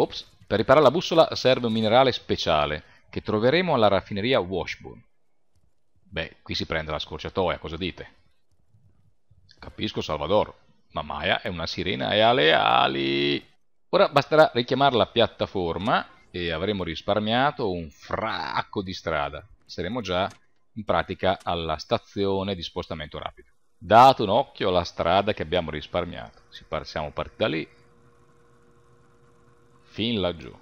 Ops. Per riparare la bussola serve un minerale speciale che troveremo alla raffineria Washburn. Beh, qui si prende la scorciatoia, cosa dite? Capisco Salvador, ma Maya è una sirena e ha le ali. Ora basterà richiamare la piattaforma e avremo risparmiato un fracco di strada. Saremo già in pratica alla stazione di spostamento rapido. Dato un occhio alla strada che abbiamo risparmiato. Siamo partiti da lì, fin laggiù.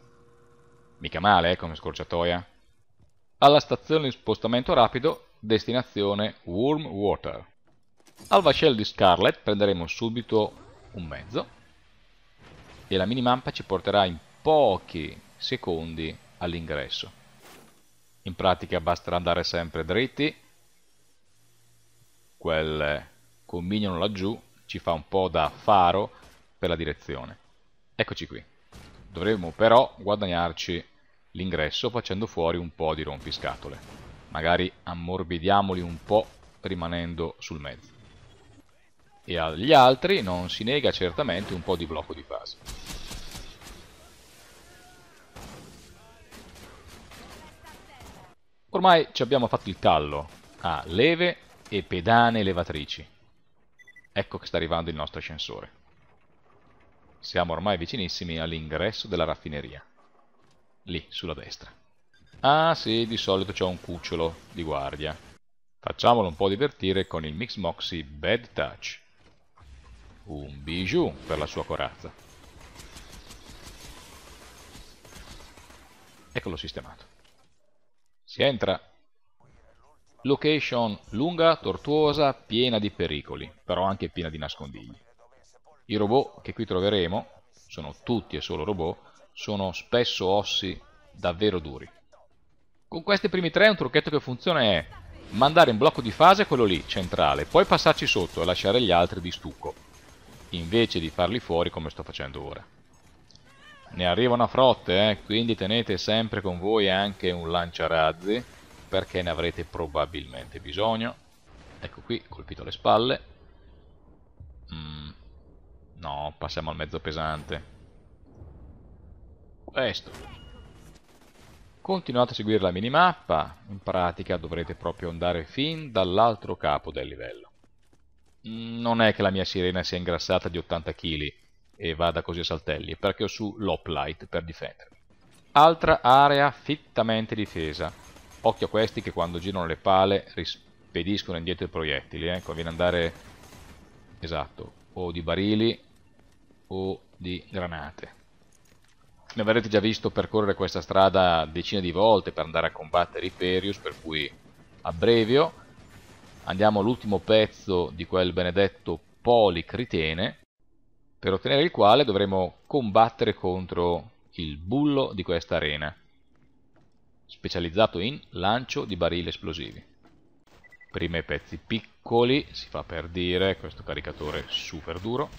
Mica male, eh, come scorciatoia. Alla stazione di spostamento rapido, destinazione Worm Water. Al vascello di Scarlet prenderemo subito un mezzo e la minimappa ci porterà in pochi secondi all'ingresso. In pratica basterà andare sempre dritti, quel combinano laggiù ci fa un po' da faro per la direzione. Eccoci qui. Dovremmo però guadagnarci l'ingresso facendo fuori un po' di rompiscatole. Magari ammorbidiamoli un po' rimanendo sul mezzo. E agli altri non si nega certamente un po' di blocco di fase. Ormai ci abbiamo fatto il tallo a leve e pedane elevatrici. Ecco che sta arrivando il nostro ascensore. Siamo ormai vicinissimi all'ingresso della raffineria. Lì, sulla destra. Ah sì, di solito c'è un cucciolo di guardia. Facciamolo un po' divertire con il Mix Moxie Bad Touch. Un bijou per la sua corazza. Eccolo sistemato. Si entra. Location lunga, tortuosa, piena di pericoli, però anche piena di nascondigli. I robot che qui troveremo, sono tutti e solo robot, sono spesso ossi davvero duri. Con questi primi tre un trucchetto che funziona è mandare in blocco di fase quello lì, centrale, poi passarci sotto e lasciare gli altri di stucco, invece di farli fuori come sto facendo ora. Ne arriva una frotte, eh? quindi tenete sempre con voi anche un lanciarazzi, perché ne avrete probabilmente bisogno. Ecco qui, colpito le spalle. Mm, No, passiamo al mezzo pesante. Questo. Continuate a seguire la minimappa, in pratica dovrete proprio andare fin dall'altro capo del livello. Non è che la mia sirena sia ingrassata di 80 kg e vada così a saltelli, perché ho su l'Oplight per difendermi. Altra area fittamente difesa. Occhio a questi che quando girano le pale rispediscono indietro i proiettili, eh? conviene andare esatto, o di barili o di granate. Ne avrete già visto percorrere questa strada decine di volte per andare a combattere Iperius, per cui abbrevio. Andiamo all'ultimo pezzo di quel benedetto Policritene, per ottenere il quale dovremo combattere contro il bullo di questa arena, specializzato in lancio di barili esplosivi. Prima i pezzi piccoli, si fa per dire, questo caricatore super duro.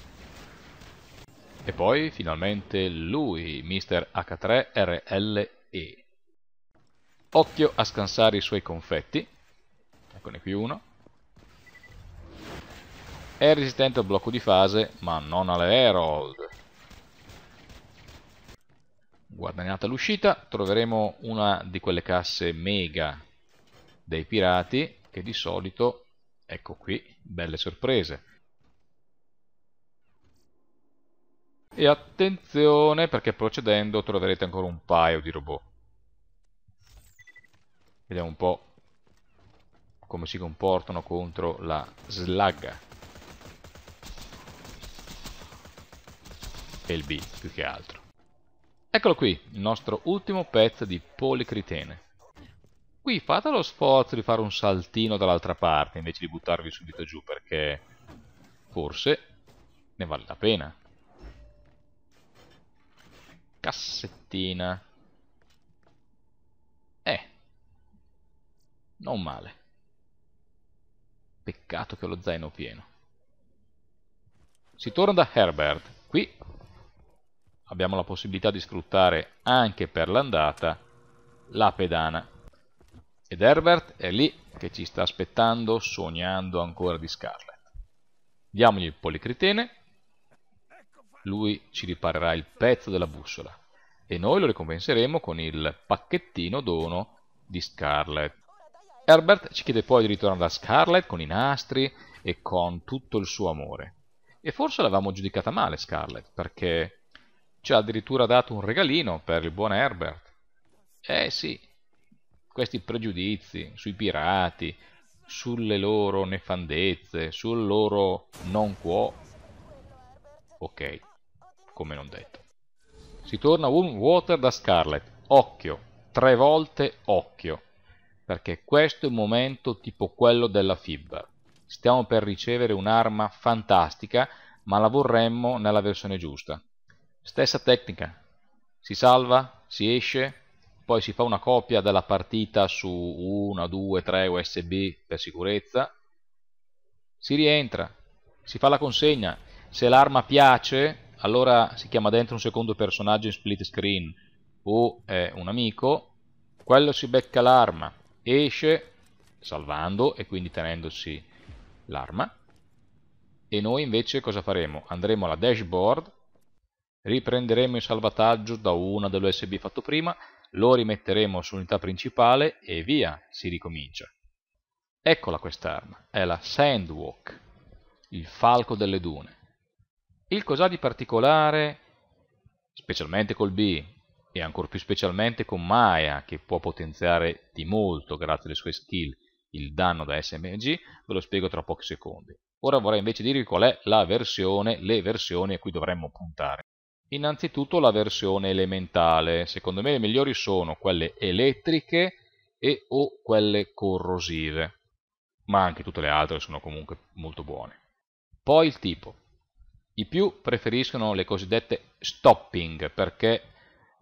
E poi finalmente lui, Mr. H3RLE. Occhio a scansare i suoi confetti. Eccone qui uno. È resistente al blocco di fase, ma non alle Herald. Guadagnata l'uscita, troveremo una di quelle casse mega dei pirati, che di solito, ecco qui, belle sorprese E attenzione perché procedendo troverete ancora un paio di robot. Vediamo un po' come si comportano contro la slagga. E il B più che altro. Eccolo qui, il nostro ultimo pezzo di policritene. Qui fate lo sforzo di fare un saltino dall'altra parte invece di buttarvi subito giù perché forse ne vale la pena cassettina. Eh. Non male. Peccato che ho lo zaino pieno. Si torna da Herbert. Qui abbiamo la possibilità di sfruttare anche per l'andata la pedana. Ed Herbert è lì che ci sta aspettando, sognando ancora di Scarlet. Diamogli il policritene lui ci riparerà il pezzo della bussola e noi lo ricompenseremo con il pacchettino dono di Scarlet. Herbert ci chiede poi di ritornare da Scarlet con i nastri e con tutto il suo amore. E forse l'avevamo giudicata male Scarlet, perché ci ha addirittura dato un regalino per il buon Herbert. Eh sì, questi pregiudizi sui pirati, sulle loro nefandezze, sul loro non può Ok, come non detto. Si torna un water da Scarlet. Occhio, tre volte occhio, perché questo è un momento tipo quello della FIB. Stiamo per ricevere un'arma fantastica, ma la vorremmo nella versione giusta. Stessa tecnica. Si salva, si esce, poi si fa una copia della partita su 1, 2, 3 USB per sicurezza, si rientra, si fa la consegna se l'arma piace allora si chiama dentro un secondo personaggio in split screen o è un amico quello si becca l'arma esce salvando e quindi tenendosi l'arma e noi invece cosa faremo? andremo alla dashboard riprenderemo il salvataggio da una dell'USB fatto prima lo rimetteremo sull'unità principale e via, si ricomincia eccola quest'arma, è la Sandwalk il falco delle dune il cos'ha di particolare, specialmente col B e ancor più specialmente con Maya, che può potenziare di molto, grazie alle sue skill, il danno da SMG, ve lo spiego tra pochi secondi. Ora vorrei invece dirvi qual è la versione, le versioni a cui dovremmo puntare. Innanzitutto la versione elementale, secondo me le migliori sono quelle elettriche e o quelle corrosive, ma anche tutte le altre sono comunque molto buone. Poi il tipo, i più preferiscono le cosiddette stopping perché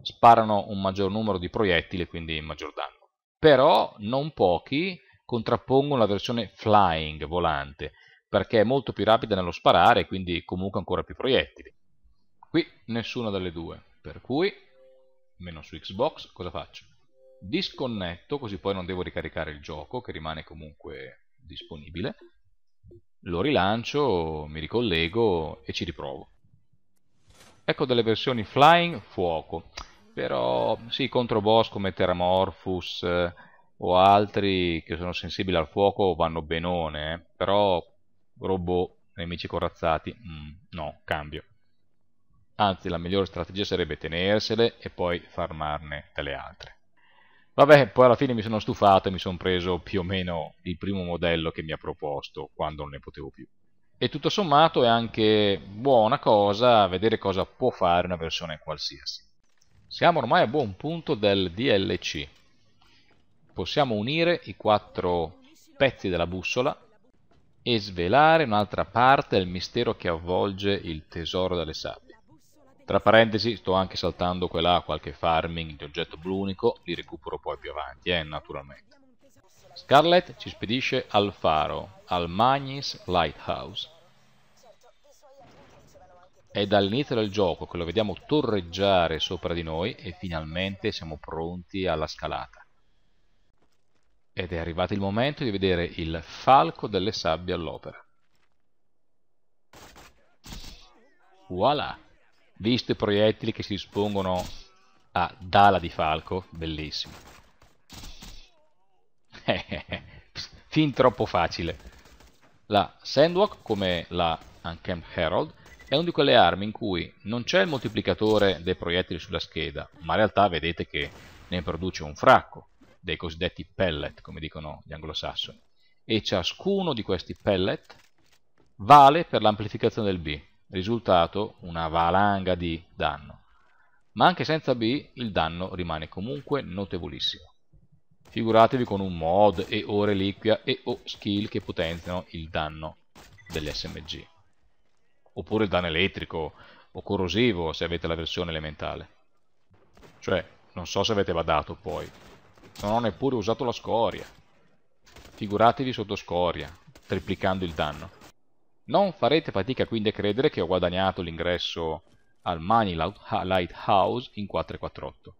sparano un maggior numero di proiettili e quindi maggior danno. Però non pochi contrappongono la versione flying, volante, perché è molto più rapida nello sparare e quindi comunque ancora più proiettili. Qui nessuna delle due, per cui, meno su Xbox, cosa faccio? Disconnetto, così poi non devo ricaricare il gioco, che rimane comunque disponibile, lo rilancio, mi ricollego e ci riprovo. Ecco delle versioni Flying Fuoco, però sì, contro boss come Terramorphus eh, o altri che sono sensibili al fuoco vanno benone, eh, però robo nemici corazzati, mm, no, cambio. Anzi, la migliore strategia sarebbe tenersele e poi farmarne delle altre. Vabbè, poi alla fine mi sono stufato e mi sono preso più o meno il primo modello che mi ha proposto quando non ne potevo più. E tutto sommato è anche buona cosa vedere cosa può fare una versione qualsiasi. Siamo ormai a buon punto del DLC. Possiamo unire i quattro pezzi della bussola e svelare un'altra parte del mistero che avvolge il tesoro delle sabbie. Tra parentesi sto anche saltando qua qualche farming di oggetto blu unico, li recupero poi più avanti, eh, naturalmente. Scarlet ci spedisce al faro, al Magnis Lighthouse. È dall'inizio del gioco che lo vediamo torreggiare sopra di noi e finalmente siamo pronti alla scalata. Ed è arrivato il momento di vedere il falco delle sabbie all'opera. Voilà! visto i proiettili che si dispongono a Dala di Falco, bellissimo. fin troppo facile. La Sandwalk, come la Uncamp Herald, è una di quelle armi in cui non c'è il moltiplicatore dei proiettili sulla scheda, ma in realtà vedete che ne produce un fracco, dei cosiddetti pellet, come dicono gli anglosassoni. E ciascuno di questi pellet vale per l'amplificazione del B, risultato una valanga di danno. Ma anche senza B il danno rimane comunque notevolissimo. Figuratevi con un mod e o reliquia e o skill che potenziano il danno degli SMG. Oppure il danno elettrico o corrosivo se avete la versione elementale. Cioè, non so se avete badato poi. Non ho neppure usato la scoria. Figuratevi sotto scoria, triplicando il danno. Non farete fatica quindi a credere che ho guadagnato l'ingresso al Money Lighthouse in 448.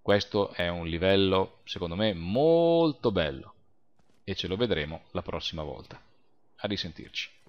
Questo è un livello, secondo me, molto bello e ce lo vedremo la prossima volta. A risentirci.